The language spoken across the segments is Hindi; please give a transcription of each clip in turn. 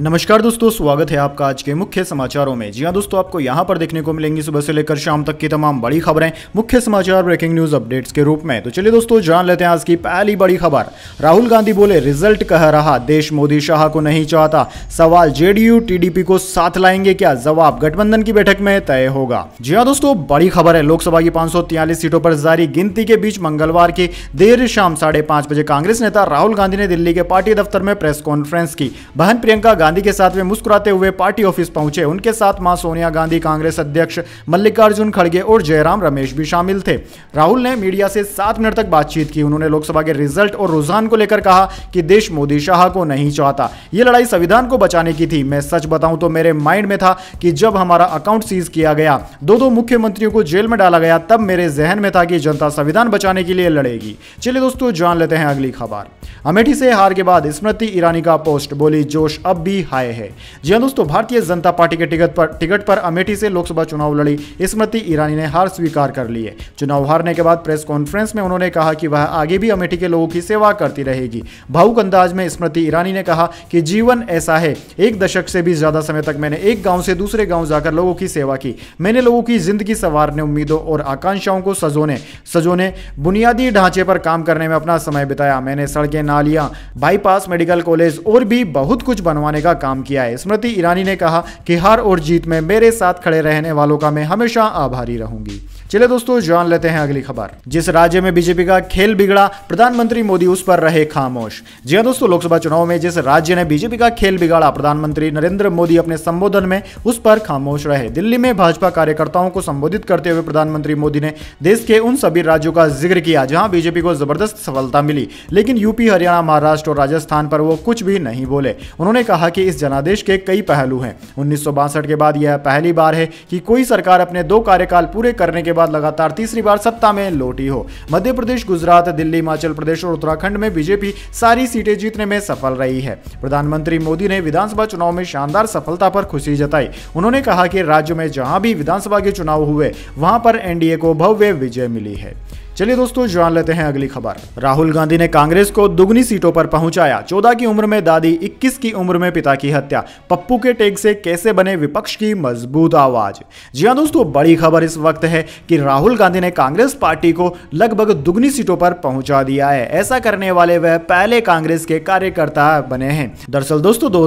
नमस्कार दोस्तों स्वागत है आपका आज के मुख्य समाचारों में जी हाँ दोस्तों आपको यहाँ पर देखने को मिलेंगी सुबह से लेकर शाम तक की तमाम बड़ी खबरें मुख्य समाचार ब्रेकिंग न्यूज अपडेट्स के रूप में तो चलिए दोस्तों जान लेते हैं आज की पहली बड़ी खबर राहुल गांधी बोले रिजल्ट कह रहा देश मोदी शाह को नहीं चाहता सवाल जेडीयू टीडीपी को साथ लाएंगे क्या जवाब गठबंधन की बैठक में तय होगा जी हाँ दोस्तों बड़ी खबर है लोकसभा की पांच सीटों पर जारी गिनती के बीच मंगलवार की देर शाम साढ़े बजे कांग्रेस नेता राहुल गांधी ने दिल्ली के पार्टी दफ्तर में प्रेस कॉन्फ्रेंस की बहन प्रियंका गांधी के साथ वे मुस्कुराते हुए पार्टी ऑफिस पहुंचे उनके साथ मां सोनिया गांधी कांग्रेस अध्यक्ष मल्लिकार्जुन खड़गे और जयराम रमेश भी शामिल थे राहुल ने मीडिया से सात मिनट तक बातचीत की उन्होंने लोकसभा के रिजल्ट और रुझान को लेकर कहा कि देश मोदी शाह को नहीं चाहता ये लड़ाई संविधान को बचाने की थी मैं सच बताऊं तो मेरे माइंड में था कि जब हमारा अकाउंट सीज किया गया दो दो मुख्यमंत्रियों को जेल में डाला गया तब मेरे जहन में था कि जनता संविधान बचाने के लिए लड़ेगी चलिए दोस्तों जान लेते हैं अगली खबर अमेठी से हार के बाद स्मृति ईरानी का पोस्ट बोली जोश अब भी भी हाय है जी हाँ दोस्तों भारतीय जनता पार्टी के टिकट पर टिकट पर अमेठी से लोकसभा चुनाव लड़ी स्मृति ईरानी ने हार स्वीकार कर ली है चुनाव हारने के बाद प्रेस कॉन्फ्रेंस में उन्होंने कहा कि वह आगे भी अमेठी के लोगों की सेवा करती रहेगी भावुक अंदाज में स्मृति ईरानी ने कहा कि जीवन ऐसा है एक दशक से भी ज्यादा समय तक मैंने एक गाँव से दूसरे गाँव जाकर लोगों की सेवा की मैंने लोगों की जिंदगी संवारने उम्मीदों और आकांक्षाओं को सजोने सजोने बुनियादी ढांचे पर काम करने में अपना समय बिताया मैंने सड़कें नालियां बाईपास मेडिकल कॉलेज और भी बहुत कुछ बनवाने बनाने का काम किया है स्मृति ईरानी ने कहा कि हार और जीत में मेरे साथ खड़े रहने वालों का मैं हमेशा आभारी रहूंगी चले दोस्तों जान लेते हैं अगली खबर जिस राज्य में बीजेपी का खेल बिगड़ा प्रधानमंत्री मोदी उस पर रहे खामोश जी हाँ दोस्तों लोकसभा चुनाव में जिस राज्य ने बीजेपी का खेल बिगाड़ा प्रधानमंत्री नरेंद्र मोदी अपने संबोधन में उस पर खामोश रहे दिल्ली में भाजपा कार्यकर्ताओं को संबोधित करते हुए प्रधानमंत्री मोदी ने देश के उन सभी राज्यों का जिक्र किया जहां बीजेपी को जबरदस्त सफलता मिली लेकिन यूपी हरियाणा महाराष्ट्र और राजस्थान पर वो कुछ भी नहीं बोले उन्होंने कहा कि इस जनादेश के कई पहलू हैं उन्नीस के बाद यह पहली बार है कि कोई सरकार अपने दो कार्यकाल पूरे करने के बाद लगातार तीसरी बार सत्ता में लौटी हो मध्य प्रदेश गुजरात दिल्ली हिमाचल प्रदेश और उत्तराखंड में बीजेपी सारी सीटें जीतने में सफल रही है प्रधानमंत्री मोदी ने विधानसभा चुनाव में शानदार सफलता पर खुशी जताई उन्होंने कहा कि राज्य में जहां भी विधानसभा के चुनाव हुए वहां पर एनडीए को भव्य विजय मिली है चलिए दोस्तों जान लेते हैं अगली खबर राहुल गांधी ने कांग्रेस को दुगनी सीटों पर पहुंचाया चौदह की उम्र में दादी इक्कीस की उम्र में पिता की हत्या पप्पू के टेक से कैसे बने विपक्ष की मजबूत आवाज जी हाँ दोस्तों बड़ी खबर इस वक्त है कि राहुल गांधी ने कांग्रेस पार्टी को लगभग दुगनी सीटों पर पहुंचा दिया है ऐसा करने वाले वह पहले कांग्रेस के कार्यकर्ता बने हैं दरअसल दोस्तों दो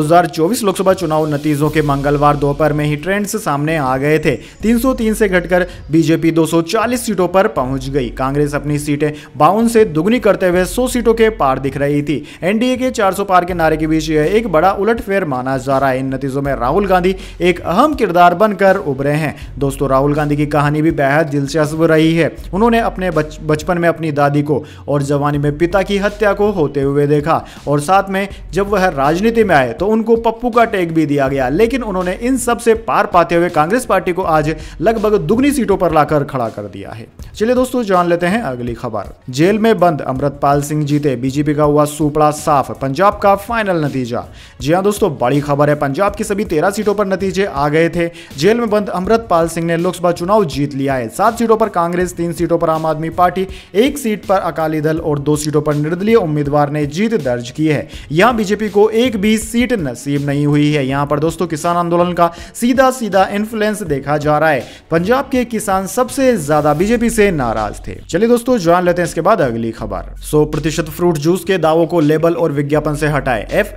लोकसभा चुनाव नतीजों के मंगलवार दोपहर में ही ट्रेंड्स सामने आ गए थे तीन से घटकर बीजेपी दो सीटों पर पहुंच गई कांग्रेस कांग्रेस अपनी सीटें बावन से दुगनी करते हुए सौ सीटों के पार दिख रही थी एनडीए के 400 पार के नारे के बीच यह एक बड़ा उलटफेर माना जा रहा है इन नतीजों में राहुल गांधी एक अहम किरदार बनकर उभरे हैं दोस्तों राहुल गांधी की कहानी भी बेहद दिलचस्प रही है उन्होंने अपने बचपन में अपनी दादी को और जवानी में पिता की हत्या को होते हुए देखा और साथ में जब वह राजनीति में आए तो उनको पप्पू का टैग भी दिया गया लेकिन उन्होंने इन सब से पार पाते हुए कांग्रेस पार्टी को आज लगभग दुगनी सीटों पर लाकर खड़ा कर दिया है चलिए दोस्तों जान लेते हैं हैं अगली खबर जेल में बंद अमृतपाल सिंह जीते बीजेपी का हुआ सुपड़ा साफ पंजाब का फाइनल नतीजा जी हाँ दोस्तों बड़ी खबर है पंजाब की सभी तेरह सीटों पर नतीजे आ गए थे जेल में बंद अमृतपाल सिंह ने लोकसभा चुनाव जीत लिया है सात सीटों पर कांग्रेस तीन सीटों पर आम आदमी पार्टी एक सीट पर अकाली दल और दो सीटों पर निर्दलीय उम्मीदवार ने जीत दर्ज की है यहाँ बीजेपी को एक भी सीट नसीब नहीं हुई है यहाँ पर दोस्तों किसान आंदोलन का सीधा सीधा इन्फ्लुएंस देखा जा रहा है पंजाब के किसान सबसे ज्यादा बीजेपी से नाराज थे चलिए दोस्तों जान लेते हैं इसके बाद अगली खबर सो प्रतिशत फ्रूट जूस के दावों को लेबल और विज्ञापन से हटाए एफ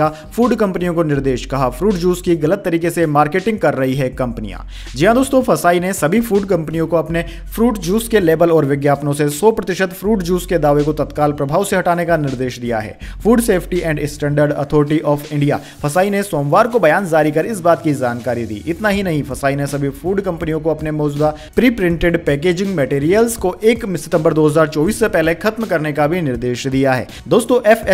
का फूड कंपनियों को निर्देश कहा फ्रूट जूस की गलत तरीके से मार्केटिंग कर रही है कंपनियां जी हाँ दोस्तों फसाई ने सभी फूड कंपनियों को अपने फ्रूट जूस के लेबल और विज्ञापनों से सौ प्रतिशत फ्रूट जूस के दावे को तत्काल प्रभाव से हटाने का निर्देश दिया है food safety and standard authority of India FSSAI ने सोमवार को बयान जारी कर इस बात की जानकारी दी इतना ही नहीं फसाई ने सभी फूड कंपनियों को अपने मौजूदा प्री प्रिंटेड पैकेजिंग मटेरियल्स को को एक सितंबर 2024 से पहले खत्म करने का भी निर्देश दिया है दोस्तों एफ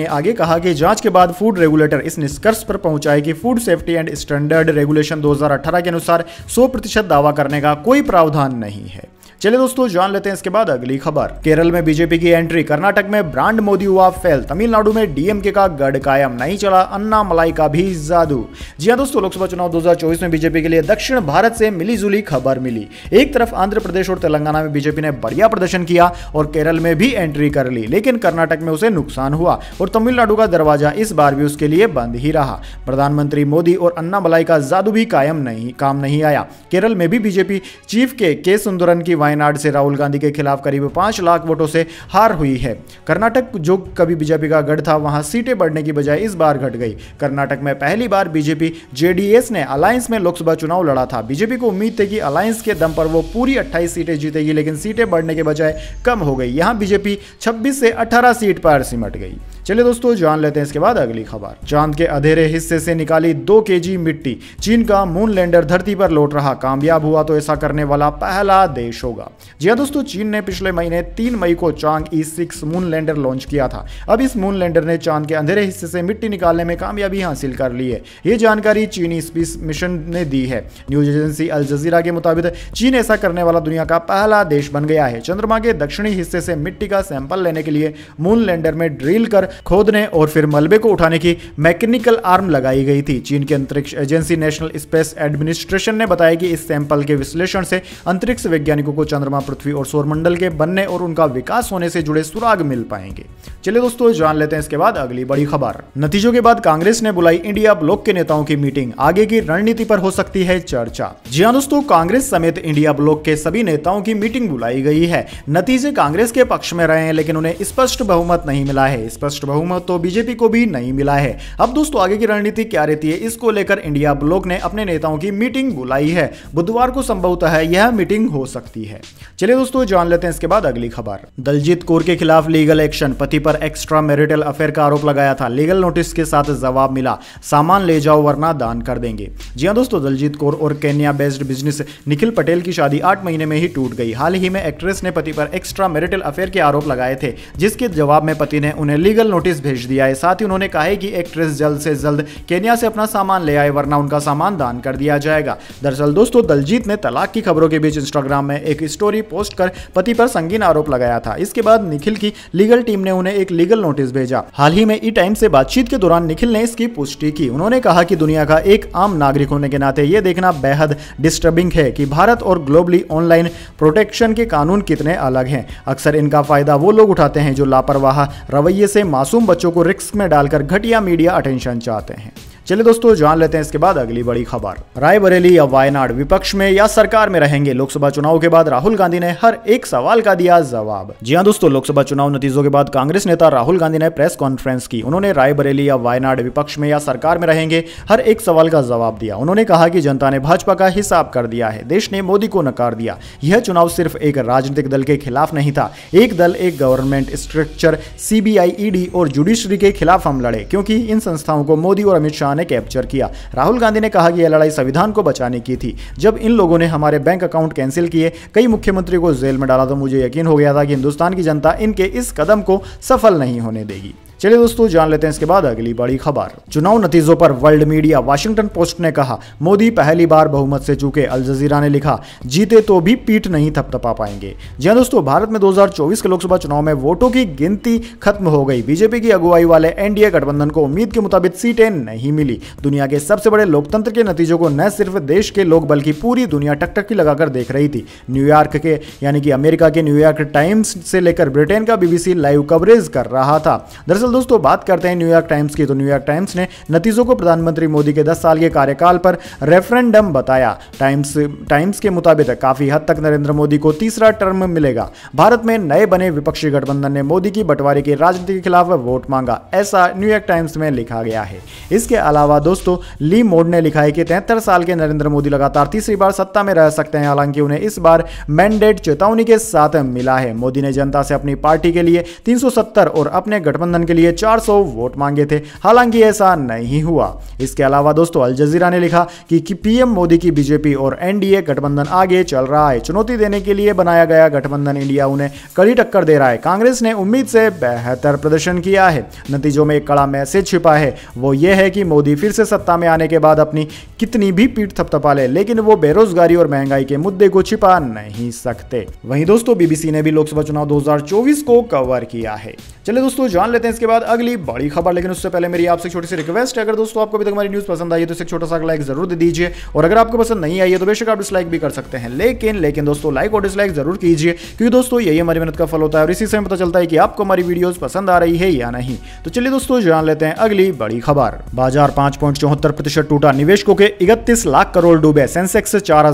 ने आगे कहा कि जांच के बाद फूड रेगुलेटर इस निष्कर्ष पर पहुंचा है कि food safety and standard regulation 2018 के अनुसार 100 प्रतिशत दावा करने का कोई प्रावधान नहीं है चले दोस्तों जान लेते हैं इसके बाद अगली खबर केरल में बीजेपी की एंट्री कर्नाटक में ब्रांड मोदी हुआ फेल तमिलनाडु में डीएमके का गढ़ कायम नहीं चला अन्ना मलाई का भी जादू जी हाँ दोस्तों लोकसभा चुनाव 2024 में बीजेपी के लिए दक्षिण भारत से मिली खबर मिली एक तरफ आंध्र प्रदेश और तेलंगाना में बीजेपी ने बढ़िया प्रदर्शन किया और केरल में भी एंट्री कर ली लेकिन कर्नाटक में उसे नुकसान हुआ और तमिलनाडु का दरवाजा इस बार भी उसके लिए बंद ही रहा प्रधानमंत्री मोदी और अन्ना मलाई का जादू भी कायम नहीं काम नहीं आया केरल में भी बीजेपी चीफ के के सुंदरन की वायनाड से राहुल गांधी के खिलाफ करीब पांच लाख वोटों से हार हुई है कर्नाटक जो कभी बीजेपी का गढ़ था वहां सीटें बढ़ने की बजाय इस बार घट गई कर्नाटक में पहली बार बीजेपी जेडीएस ने अलायंस में लोकसभा चुनाव लड़ा था बीजेपी को उम्मीद थी कि अलायंस के दम पर वो पूरी अट्ठाईस सीटें जीतेगी लेकिन सीटें बढ़ने के बजाय कम हो गई यहाँ बीजेपी छब्बीस से अठारह सीट पर सिमट गई चलिए दोस्तों जान लेते हैं इसके बाद अगली खबर चांद के अधेरे हिस्से से निकाली दो के मिट्टी चीन का मून लैंडर धरती पर लौट रहा कामयाब हुआ तो ऐसा करने वाला पहला देश होगा होगा जी हाँ दोस्तों चीन ने पिछले महीने तीन मई को Chang'e six moon lander launch किया था अब इस मून लैंडर ने चांद के अंधेरे हिस्से से मिट्टी निकालने में कामयाबी हासिल कर ली है ये जानकारी चीनी स्पेस मिशन ने दी है न्यूज एजेंसी अल जजीरा के मुताबिक चीन ऐसा करने वाला दुनिया का पहला देश बन गया है चंद्रमा के दक्षिणी हिस्से से मिट्टी का सैंपल लेने के लिए मून लैंडर में ड्रिल कर खोदने और फिर मलबे को उठाने की मैकेनिकल आर्म लगाई गई थी चीन के अंतरिक्ष एजेंसी नेशनल स्पेस एडमिनिस्ट्रेशन ने बताया कि इस सैंपल के विश्लेषण से अंतरिक्ष वैज्ञानिकों को चंद्रमा पृथ्वी और सौरमंडल के बनने और उनका विकास होने से जुड़े सुराग मिल पाएंगे चलिए दोस्तों जान लेते हैं इसके बाद अगली बड़ी खबर नतीजों के बाद कांग्रेस ने बुलाई इंडिया ब्लॉक के नेताओं की मीटिंग आगे की रणनीति पर हो सकती है चर्चा जी हाँ दोस्तों कांग्रेस समेत इंडिया ब्लॉक के सभी नेताओं की मीटिंग बुलाई गई है नतीजे कांग्रेस के पक्ष में रहे हैं लेकिन उन्हें स्पष्ट बहुमत नहीं मिला है स्पष्ट बहुमत तो बीजेपी को भी नहीं मिला है अब दोस्तों आगे की रणनीति क्या रहती है इसको लेकर इंडिया ब्लॉक ने अपने नेताओं की मीटिंग बुलाई है बुधवार को संभवतः यह मीटिंग हो सकती है है चलिए दोस्तों जान लेते हैं इसके बाद अगली खबर दलजीत कौर के खिलाफ लीगल एक्शन पति पर एक्स्ट्रा मैरिटल अफेयर का आरोप लगाया था लीगल नोटिस के साथ जवाब मिला सामान ले जाओ वरना दान कर देंगे जी हाँ दोस्तों दलजीत कौर और Kenya based business Nikhil Patel की शादी आठ महीने में ही टूट गई हाल ही में एक्ट्रेस ने पति पर एक्स्ट्रा मैरिटल अफेयर के आरोप लगाए थे जिसके जवाब में पति ने उन्हें लीगल नोटिस भेज दिया है साथ ही उन्होंने कहा है कि एक्ट्रेस जल्द से जल्द केन्या से अपना सामान ले आए वरना उनका सामान दान कर दिया जाएगा दरअसल दोस्तों दलजीत ने तलाक की खबरों के बीच इंस्टाग्राम में एक स्टोरी पोस्ट कर पति पर संगीन आरोप लगाया था इसके बाद निखिल की लीगल टीम ने उन्हें एक लीगल नोटिस भेजा हाल ही में ई टाइम से बातचीत के दौरान निखिल ने इसकी पुष्टि की उन्होंने कहा कि दुनिया का एक आम नागरिक होने के नाते ये देखना बेहद डिस्टर्बिंग है कि भारत और ग्लोबली ऑनलाइन प्रोटेक्शन के कानून कितने अलग हैं अक्सर इनका फायदा वो लोग उठाते हैं जो लापरवाह रवैये से मासूम बच्चों को रिस्क में डालकर घटिया मीडिया अटेंशन चाहते हैं चलिए दोस्तों जान लेते हैं इसके बाद अगली बड़ी खबर रायबरेली या वायनाड विपक्ष में या सरकार में रहेंगे लोकसभा चुनाव के बाद राहुल गांधी ने हर एक सवाल का दिया जवाब जी हाँ दोस्तों लोकसभा चुनाव नतीजों के बाद कांग्रेस नेता राहुल गांधी ने प्रेस कॉन्फ्रेंस की उन्होंने रायबरेली या वायनाड विपक्ष में या सरकार में रहेंगे हर एक सवाल का जवाब दिया उन्होंने कहा की जनता ने भाजपा का हिसाब कर दिया है देश ने मोदी को नकार दिया यह चुनाव सिर्फ एक राजनीतिक दल के खिलाफ नहीं था एक दल एक गवर्नमेंट स्ट्रक्चर सीबीआई ईडी और जुडिशरी के खिलाफ हम लड़े क्योंकि इन संस्थाओं को मोदी और अमित शाह ने कैप्चर किया राहुल गांधी ने कहा कि यह लड़ाई संविधान को बचाने की थी जब इन लोगों ने हमारे बैंक अकाउंट कैंसिल किए कई मुख्यमंत्री को जेल में डाला तो मुझे यकीन हो गया था कि हिंदुस्तान की जनता इनके इस कदम को सफल नहीं होने देगी चलिए दोस्तों जान लेते हैं इसके बाद अगली बड़ी खबर चुनाव नतीजों पर वर्ल्ड मीडिया वाशिंगटन पोस्ट ने कहा मोदी पहली बार बहुमत से चूके अल जजीरा ने लिखा जीते तो भी पीठ नहीं थपथपा पाएंगे जी हाँ दोस्तों भारत में 2024 के लोकसभा चुनाव में वोटों की गिनती खत्म हो गई बीजेपी की अगुवाई वाले एनडीए गठबंधन को उम्मीद के मुताबिक सीटें नहीं मिली दुनिया के सबसे बड़े लोकतंत्र के नतीजों को न सिर्फ देश के लोग बल्कि पूरी दुनिया टकटकी लगाकर देख रही थी न्यूयॉर्क के यानी कि अमेरिका के न्यूयॉर्क टाइम्स से लेकर ब्रिटेन का बीबीसी लाइव कवरेज कर रहा था दरअसल दरअसल दोस्तों बात करते हैं न्यूयॉर्क टाइम्स की तो न्यूयॉर्क टाइम्स ने नतीजों को प्रधानमंत्री मोदी के दस साल के कार्यकाल पर रेफरेंडम बताया टाइम्स टाइम्स के मुताबिक काफी हद तक नरेंद्र मोदी को तीसरा टर्म मिलेगा भारत में नए बने विपक्षी गठबंधन ने मोदी की बंटवारे की राजनीति के खिलाफ वोट मांगा ऐसा न्यूयॉर्क टाइम्स में लिखा गया है इसके अलावा दोस्तों ली मोड ने लिखा है कि तिहत्तर साल के नरेंद्र मोदी लगातार तीसरी बार सत्ता में रह सकते हैं हालांकि उन्हें इस बार मैंडेट चेतावनी के साथ मिला है मोदी ने जनता से अपनी पार्टी के लिए 370 और अपने गठबंधन के लिए लिए 400 वोट मांगे थे हालांकि ऐसा नहीं हुआ इसके अलावा दोस्तों अल जजीरा ने लिखा कि, पीएम मोदी की बीजेपी और एनडीए गठबंधन आगे चल रहा है चुनौती देने के लिए बनाया गया गठबंधन इंडिया उन्हें कड़ी टक्कर दे रहा है कांग्रेस ने उम्मीद से बेहतर प्रदर्शन किया है नतीजों में एक कड़ा मैसेज छिपा है वो ये है कि मोदी फिर से सत्ता में आने के बाद अपनी कितनी भी पीठ थपथपा ले लेकिन वो बेरोजगारी और महंगाई के मुद्दे को छिपा नहीं सकते वहीं दोस्तों बीबीसी ने भी लोकसभा चुनाव 2024 को कवर किया है चले दोस्तों जान लेते हैं इसके बाद अगली बड़ी खबर लेकिन उससे पहले मेरी आपसे छोटी सी रिक्वेस्ट है अगर दोस्तों आपको अभी तक हमारी न्यूज़ पसंद आई है तो इसे छोटा सा लाइक जरूर दे दीजिए और अगर आपको पसंद नहीं आई है तो बेशक आप डिसलाइक भी कर सकते हैं लेकिन लेकिन दोस्तों लाइक और डिसलाइक जरूर कीजिए क्योंकि दोस्तों यही हमारी मेहनत का फल होता है और इसी समय पता चलता है कि आपको हमारी वीडियो पसंद आ रही है या नहीं तो चलिए दोस्तों जान लेते हैं अगली बड़ी खबर बाजार पांच प्रतिशत टूटा निवेशकों के इकतीस लाख करोड़ डूबे सेंसेक्स चार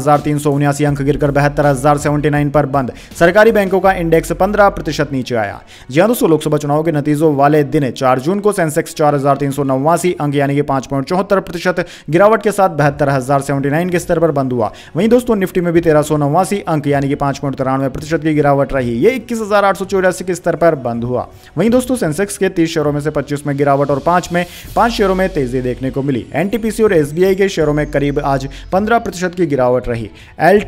अंक गिरकर बहत्तर पर बंद सरकारी बैंकों का इंडेक्स पंद्रह प्रतिशत नीचे आया जी हाँ दोस्तों लोकसभा चुनाव के नतीजों वाले दिन चार जून को सेंसेक्स चार अंक यानी कि पांच प्रतिशत गिरावट के साथ बहत्तर के स्तर पर बंद हुआ वहीं दोस्तों निफ्टी में भी तेरह अंक यानी कि पांच पॉइंट तिरानवे प्रतिशत की गिरावट रही ये इक्कीस के स्तर पर बंद हुआ वहीं दोस्तों सेंसेक्स के तीस शेयरों में से पच्चीस में गिरावट और पांच में पांच शेयरों में तेजी देखने को मिली एनटीपीसी और एसबीआई के शेयरों में करीब आज पंद्रह प्रतिशत की गिरावट रही एल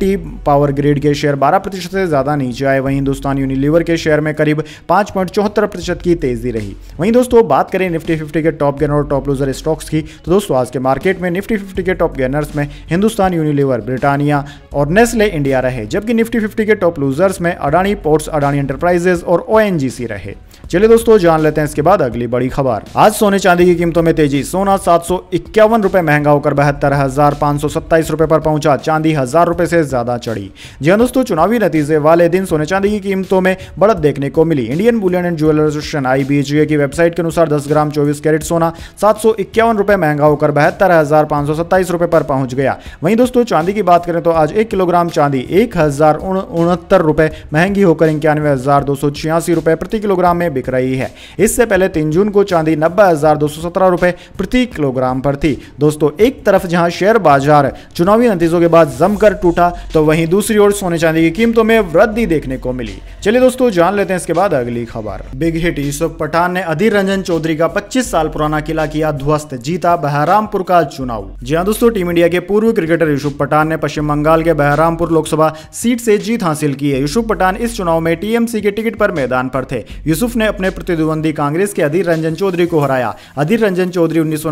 पावर ग्रिड के शेयर बारह प्रतिशत से ज्यादा नीचे आए वहीं हिंदुस्तान यूनिलीवर के शेयर में करीब पांच पॉइंट चौहत्तर प्रतिशत की तेजी रही वहीं दोस्तों बात करें निफ्टी फिफ्टी के टॉप गेनर और टॉप लूजर स्टॉक्स की तो दोस्तों आज के मार्केट में निफ्टी फिफ्टी के टॉप गेनर्स में हिंदुस्तान यूनिलीवर ब्रिटानिया और नेस्ले इंडिया रहे जबकि निफ्टी फिफ्टी के टॉप लूजर्स में अडानी पोर्ट्स अडानी एंटरप्राइजेज और ओ रहे चलिए दोस्तों जान लेते हैं इसके बाद अगली बड़ी खबर आज सोने चांदी की कीमतों में तेजी सोना सात सौ इक्यावन रुपए महंगा होकर बहत्तर हजार पांच सौ सत्ताईस रुपए पर पहुंचा चांदी हजार रुपए से ज्यादा चढ़ी जी हाँ दोस्तों चुनावी नतीजे वाले दिन सोने चांदी की कीमतों में बढ़त देखने को मिली Indian Bullion and Jeweller Association आई की वेबसाइट के अनुसार दस ग्राम चौबीस कैरेट सोना सात सौ इक्यावन रुपए महंगा होकर बहत्तर हजार पांच सौ सत्ताईस रुपए पर पहुंच गया वहीं दोस्तों चांदी की बात करें तो आज एक किलोग्राम चांदी एक हजार उनहत्तर रुपए महंगी होकर इक्यानवे हजार दो सौ छियासी रुपए प्रति किलोग्राम में बिक रही है इससे पहले तीन जून को चांदी नब्बे रुपए प्रति किलोग्राम पर थी दोस्तों एक तरफ जहां शेयर बाजार चुनावी नतीजों के बाद जमकर टूटा तो वहीं दूसरी ओर सोने चांदी की कीमतों में वृद्धि देखने को मिली चलिए दोस्तों जान लेते हैं इसके बाद अगली खबर बिग हिट यूसुफ पठान ने अधीर रंजन चौधरी का पच्चीस साल पुराना किला किया ध्वस्त जीता बहरामपुर का चुनाव जी हाँ दोस्तों टीम इंडिया के पूर्व क्रिकेटर यूसुफ पठान ने पश्चिम बंगाल के बहरामपुर लोकसभा सीट से जीत हासिल की है यूसुफ पठान इस चुनाव में टीएमसी के टिकट पर मैदान पर थे यूसुफ ने अपने प्रतिद्वंदी कांग्रेस के अधीर रंजन चौधरी को हराया अधीर रंजन चौधरी उन्नीस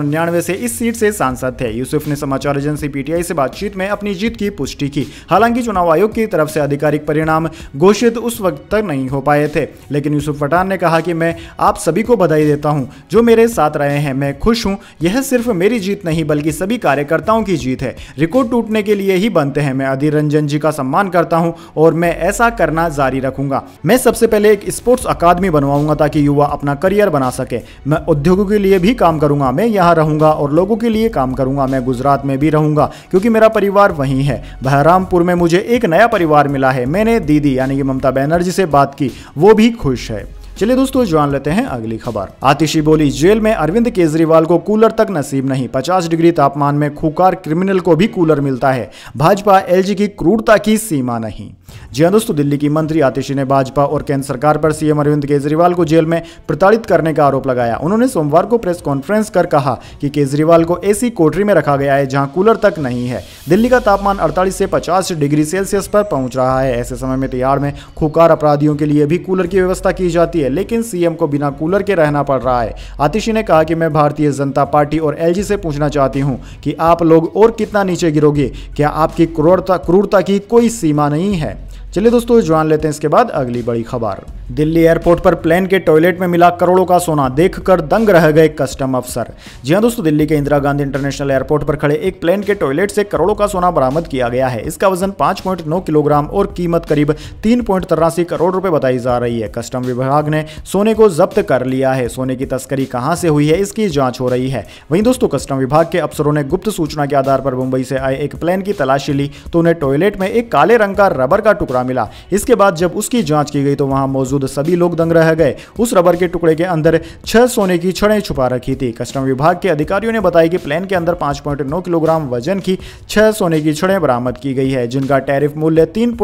से इस सीट से सांसद थे यूसुफ ने समाचार एजेंसी पीटीआई से बातचीत में अपनी जीत की पुष्टि की हालांकि चुनाव आयोग की तरफ से आधिकारिक परिणाम घोषित उस वक्त तक नहीं हो पाए थे लेकिन यूसुफ पठान ने कहा कि मैं आप सभी को बधाई देता हूँ जो मेरे साथ रहे हैं मैं खुश हूँ यह सिर्फ मेरी जीत नहीं बल्कि सभी कार्यकर्ताओं की जीत है रिकॉर्ड टूटने के लिए ही बनते हैं मैं अधीर रंजन जी का सम्मान करता हूँ और मैं ऐसा करना जारी रखूंगा मैं सबसे पहले एक स्पोर्ट्स अकादमी बनवाऊंगा चाहूंगा ताकि युवा अपना करियर बना सके मैं उद्योगों के लिए भी काम करूंगा मैं यहाँ रहूंगा और लोगों के लिए काम करूंगा मैं गुजरात में भी रहूंगा क्योंकि मेरा परिवार वहीं है बहरामपुर में मुझे एक नया परिवार मिला है मैंने दीदी यानी कि ममता बैनर्जी से बात की वो भी खुश है चलिए दोस्तों जान लेते हैं अगली खबर आतिशी बोली जेल में अरविंद केजरीवाल को कूलर तक नसीब नहीं पचास डिग्री तापमान में खूकार क्रिमिनल को भी कूलर मिलता है भाजपा एलजी की क्रूरता की सीमा नहीं जी हाँ दोस्तों दिल्ली की मंत्री आतिशी ने भाजपा और केंद्र सरकार पर सीएम अरविंद केजरीवाल को जेल में प्रताड़ित करने का आरोप लगाया उन्होंने सोमवार को प्रेस कॉन्फ्रेंस कर कहा कि केजरीवाल को ऐसी कोटरी में रखा गया है जहां कूलर तक नहीं है दिल्ली का तापमान 48 से 50 डिग्री सेल्सियस पर पहुंच रहा है ऐसे समय में तिहाड़ में खुकार अपराधियों के लिए भी कूलर की व्यवस्था की जाती है है लेकिन सीएम को बिना कूलर के रहना पड़ रहा है आतिशी ने कहा कि मैं भारतीय जनता पार्टी और एल से पूछना चाहती हूँ कि आप लोग और कितना नीचे गिरोगे क्या आपकी क्रूरता क्रूरता की कोई सीमा नहीं है चलिए दोस्तों जान लेते हैं इसके बाद अगली बड़ी खबर दिल्ली एयरपोर्ट पर प्लेन के टॉयलेट में मिला करोड़ों का सोना देखकर दंग रह गए कस्टम अफसर जी हाँ दोस्तों दिल्ली के इंदिरा गांधी इंटरनेशनल एयरपोर्ट पर खड़े एक प्लेन के टॉयलेट से करोड़ों का सोना बरामद किया गया है इसका वजन पांच किलोग्राम और कीमत करीब तीन करोड़ रुपए बताई जा रही है कस्टम विभाग ने सोने को जब्त कर लिया है सोने की तस्करी कहाँ से हुई है इसकी जाँच हो रही है वहीं दोस्तों कस्टम विभाग के अफसरों ने गुप्त सूचना के आधार पर मुंबई से आए एक प्लेन की तलाशी ली तो उन्हें टॉयलेट में एक काले रंग का रबर का टुकड़ा मिला इसके बाद जब उसकी जांच की गई तो वहां मौजूद सभी लोग दंग रह गए उस रबर के टुकड़े के अंदर छह सोने की छड़ें छुपा रखी थी कस्टम विभाग के अधिकारियों ने बताया कि प्लेन के अंदर 5.9 किलोग्राम वजन की छह सोने की छड़ें बरामद की गई है जिनका टैरिफ मूल्य तीन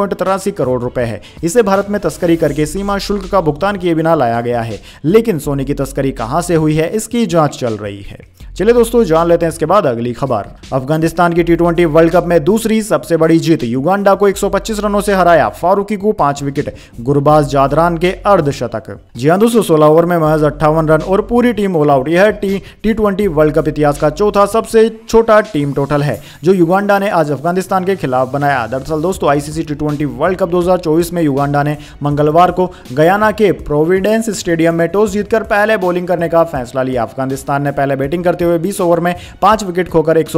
करोड़ रुपए है इसे भारत में तस्करी करके सीमा शुल्क का भुगतान किए बिना लाया गया है लेकिन सोने की तस्करी कहाँ से हुई है इसकी जांच चल रही है चलिए दोस्तों जान लेते हैं इसके बाद अगली खबर अफगानिस्तान की टी वर्ल्ड कप में दूसरी सबसे बड़ी जीत युगांडा को 125 रनों से हराया फारूकी को पांच विकेट गुरबाज जादरान के अर्धशतक जी हाँ दोस्तों सोलह ओवर में महज अट्ठावन रन और पूरी टीम ऑल आउट यह टी ट्वेंटी वर्ल्ड कप इतिहास का चौथा सबसे छोटा टीम टोटल है जो युगांडा ने आज अफगानिस्तान के खिलाफ बनाया दरअसल दोस्तों ICC T twenty world cup 2024 में युगांडा ने मंगलवार को गयाना के प्रोविडेंस स्टेडियम में टॉस जीतकर पहले बॉलिंग करने का फैसला लिया अफगानिस्तान ने पहले बैटिंग करते हुए बीस ओवर में पांच विकेट खोकर एक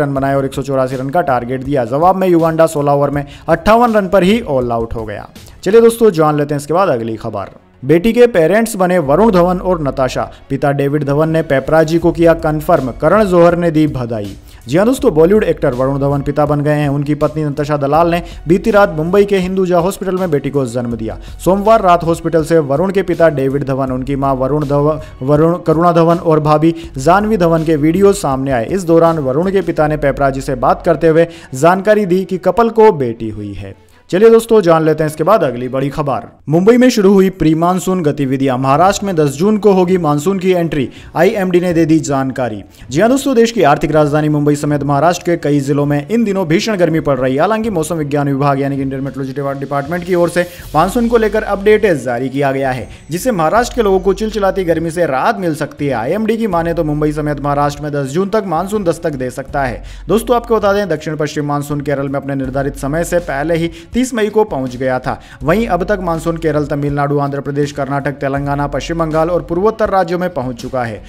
रन बनाए और एक रन का टारगेट दिया जवाब में युगांडा सोलह ओवर में अट्ठावन रन पर ही ऑल आउट हो गया चलिए दोस्तों जान लेते हैं इसके बाद अगली खबर बेटी के पेरेंट्स बने वरुण धवन और नताशा पिता डेविड धवन ने पेपराजी को किया कन्फर्म करण जोहर ने दी बधाई जी हाँ दोस्तों बॉलीवुड एक्टर वरुण धवन पिता बन गए हैं उनकी पत्नी नताशा दलाल ने बीती रात मुंबई के हिंदुजा हॉस्पिटल में बेटी को जन्म दिया सोमवार रात हॉस्पिटल से वरुण के पिता डेविड धवन उनकी मां वरुण धवन वरुण करुणा धवन और भाभी जानवी धवन के वीडियो सामने आए इस दौरान वरुण के पिता ने पेपराजी से बात करते हुए जानकारी दी कि कपल को बेटी हुई है चलिए दोस्तों जान लेते हैं इसके बाद अगली बड़ी खबर मुंबई में शुरू हुई प्री मानसून गतिविधियां महाराष्ट्र में 10 जून को होगी मानसून की एंट्री आईएमडी ने दे दी जानकारी जी हाँ दोस्तों देश की आर्थिक राजधानी मुंबई समेत महाराष्ट्र के कई जिलों में इन दिनों भीषण गर्मी पड़ रही है हालांकि मौसम विज्ञान विभाग यानी कि मेट्रोलॉजी डिपार्टमेंट की ओर से मानसून को लेकर अपडेट जारी किया गया है जिससे महाराष्ट्र के लोगों को चिलचिलाती गर्मी से राहत मिल सकती है आईएमडी की माने तो मुंबई समेत महाराष्ट्र में दस जून तक मानसून दस्तक दे सकता है दोस्तों आपको बता दें दक्षिण पश्चिम मानसून केरल में अपने निर्धारित समय से पहले ही 30 मई को पहुंच गया था वहीं अब तक मानसून केरल तमिलनाडु आंध्र प्रदेश कर्नाटक तेलंगाना पश्चिम बंगाल और पूर्वोत्तर राज्यों में पहुंच चुका है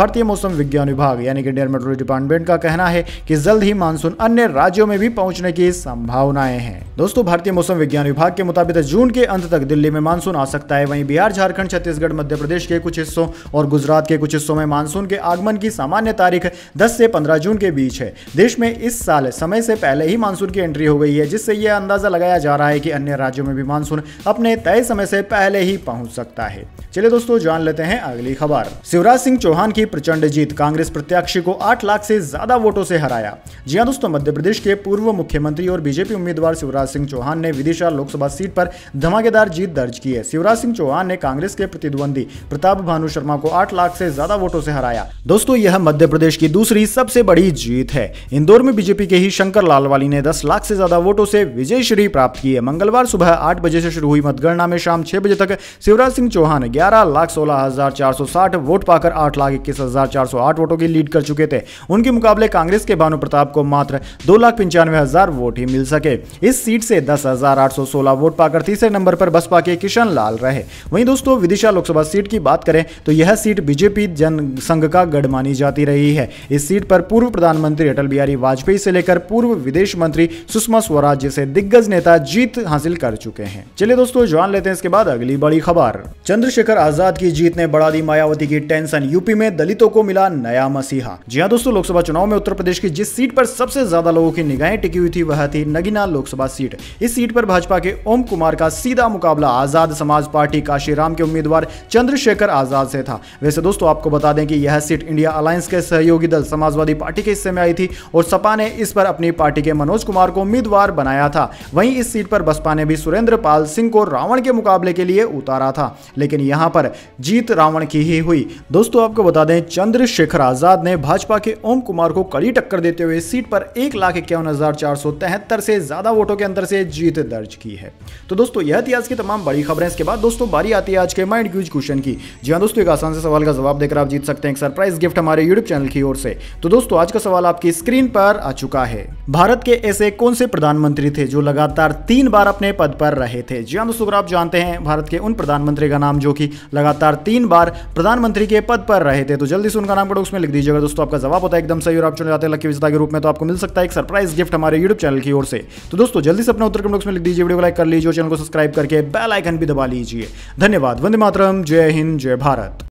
भारतीय मौसम विज्ञान विभाग यानी कि इंडियन डिपार्टमेंट का कहना है कि जल्द ही मानसून अन्य राज्यों में भी पहुंचने की संभावनाएं हैं दोस्तों भारतीय मौसम विज्ञान विभाग के मुताबिक जून के अंत तक दिल्ली में मानसून आ सकता है वहीं बिहार झारखंड छत्तीसगढ़ मध्य प्रदेश के कुछ हिस्सों और गुजरात के कुछ हिस्सों में मानसून के आगमन की सामान्य तारीख दस से पंद्रह जून के बीच है देश में इस साल समय से पहले ही मानसून की एंट्री हो गई है जिससे यह अंदाजा लगाया बताया जा रहा है कि अन्य राज्यों में भी मानसून अपने तय समय से पहले ही पहुंच सकता है चलिए दोस्तों जान लेते हैं अगली खबर शिवराज सिंह चौहान की प्रचंड जीत कांग्रेस प्रत्याशी को आठ लाख से ज्यादा वोटों से हराया जी हाँ दोस्तों मध्य प्रदेश के पूर्व मुख्यमंत्री और बीजेपी उम्मीदवार शिवराज सिंह चौहान ने विदिशा लोकसभा सीट पर धमाकेदार जीत दर्ज की है शिवराज सिंह चौहान ने कांग्रेस के प्रतिद्वंदी प्रताप भानु शर्मा को आठ लाख से ज्यादा वोटों से हराया दोस्तों यह मध्य प्रदेश की दूसरी सबसे बड़ी जीत है इंदौर में बीजेपी के ही शंकर लालवाली ने दस लाख से ज्यादा वोटों से विजय श्री प्राप्त किए मंगलवार सुबह आठ बजे से शुरू हुई मतगणना में शाम छह बजे तक शिवराज सिंह चौहान ग्यारह लाख सोलह हजार चार सौ साठ वोट पाकर आठ लाख इक्कीस हजार चार सौ आठ वोटों की लीड कर चुके थे उनके मुकाबले कांग्रेस के भानु प्रताप को मात्र दो लाख पंचानवे हजार वोट ही मिल सके इस सीट से दस हजार आठ सौ सोलह वोट पाकर तीसरे नंबर पर बसपा के किशन लाल रहे वहीं दोस्तों विदिशा लोकसभा सीट की बात करें तो यह सीट बीजेपी जनसंघ का गढ़ मानी जाती रही है इस सीट पर पूर्व प्रधानमंत्री अटल बिहारी वाजपेयी से लेकर पूर्व विदेश मंत्री सुषमा स्वराज जैसे दिग्गज नेता लगातार जीत हासिल कर चुके हैं चलिए दोस्तों जान लेते हैं इसके बाद अगली बड़ी खबर चंद्रशेखर आजाद की जीत ने बढ़ा दी मायावती की टेंशन यूपी में दलितों को मिला नया मसीहा जी हाँ दोस्तों लोकसभा चुनाव में उत्तर प्रदेश की जिस सीट पर सबसे ज्यादा लोगों की निगाहें टिकी हुई थी वह थी नगीना लोकसभा सीट इस सीट पर भाजपा के ओम कुमार का सीधा मुकाबला आजाद समाज पार्टी काशीराम के उम्मीदवार चंद्रशेखर आजाद से था वैसे दोस्तों आपको बता दें कि यह सीट इंडिया अलायंस के सहयोगी दल समाजवादी पार्टी के हिस्से में आई थी और सपा ने इस पर अपनी पार्टी के मनोज कुमार को उम्मीदवार बनाया था वहीं इस सीट पर बसपा ने भी सुरेंद्र पाल सिंह को रावण के मुकाबले के लिए उतारा था लेकिन यहां पर जीत रावण की ही हुई दोस्तों आपको बता दें चंद्रशेखर आजाद ने भाजपा के ओम कुमार को कड़ी टक्कर देते हुए सीट पर एक लाख इक्यावन हजार चार सौ तिहत्तर से ज्यादा वोटों के अंतर से जीत दर्ज की है तो दोस्तों यह थी आज की तमाम बड़ी खबरें इसके बाद दोस्तों बारी आती है आज के माइंड क्यूज क्वेश्चन की जी हाँ दोस्तों एक आसान से सवाल का जवाब देकर आप जीत सकते हैं एक सरप्राइज गिफ्ट हमारे यूट्यूब चैनल की ओर से तो दोस्तों आज का सवाल आपकी स्क्रीन पर आ चुका है भारत के ऐसे कौन से प्रधानमंत्री थे जो लगातार लगातार तीन बार अपने पद पर रहे थे जी हाँ दोस्तों अगर आप जानते हैं भारत के उन प्रधानमंत्री का नाम जो कि लगातार तीन बार प्रधानमंत्री के पद पर रहे थे तो जल्दी से उनका नाम बॉक्स उसमें लिख दीजिएगा दोस्तों आपका जवाब होता है एकदम सही और आप चुने जाते हैं लकी विजेता के रूप में तो आपको मिल सकता है एक सरप्राइज गिफ्ट हमारे यूट्यूब चैनल की ओर से तो दोस्तों जल्दी से अपना उत्तर कमेंट बॉक्स में लिख दीजिए वीडियो को लाइक कर लीजिए चैनल को सब्सक्राइब करके बेल आइकन भी दबा लीजिए धन्यवाद वंदे मातरम जय हिंद जय भारत